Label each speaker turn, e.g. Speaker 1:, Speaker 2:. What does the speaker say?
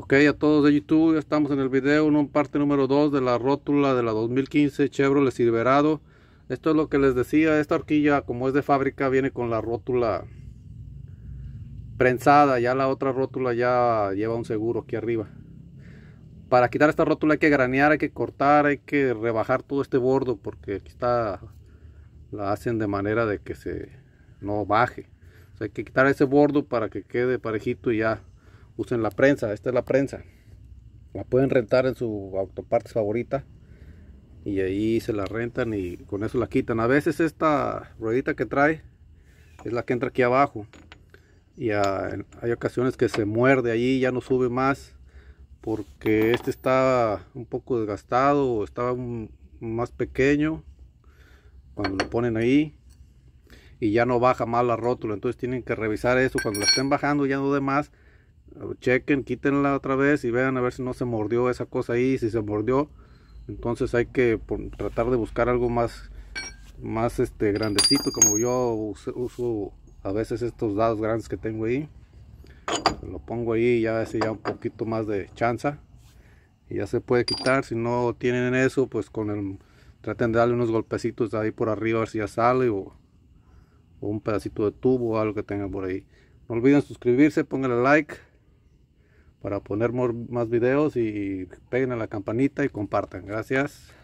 Speaker 1: Ok, a todos de YouTube, estamos en el video, un parte número 2 de la rótula de la 2015 Chevrolet Silverado. Esto es lo que les decía, esta horquilla como es de fábrica viene con la rótula prensada, ya la otra rótula ya lleva un seguro aquí arriba. Para quitar esta rótula hay que granear, hay que cortar, hay que rebajar todo este bordo porque aquí está, la hacen de manera de que se no baje. O hay que quitar ese bordo para que quede parejito y ya usen la prensa, esta es la prensa. La pueden rentar en su autopartes favorita y ahí se la rentan y con eso la quitan. A veces esta ruedita que trae es la que entra aquí abajo y hay ocasiones que se muerde allí ya no sube más porque este está un poco desgastado o estaba más pequeño cuando lo ponen ahí y ya no baja más la rótula entonces tienen que revisar eso cuando la estén bajando ya no de más chequen, quítenla otra vez y vean a ver si no se mordió esa cosa ahí, si se mordió, entonces hay que tratar de buscar algo más más este grandecito como yo uso, a veces estos dados grandes que tengo ahí lo pongo ahí y ya hace ya un poquito más de chanza y ya se puede quitar si no tienen eso pues con el traten de darle unos golpecitos ahí por arriba a ver si ya sale o, un pedacito de tubo o algo que tengan por ahí no olviden suscribirse pónganle like para poner más videos y peguen a la campanita y compartan. Gracias.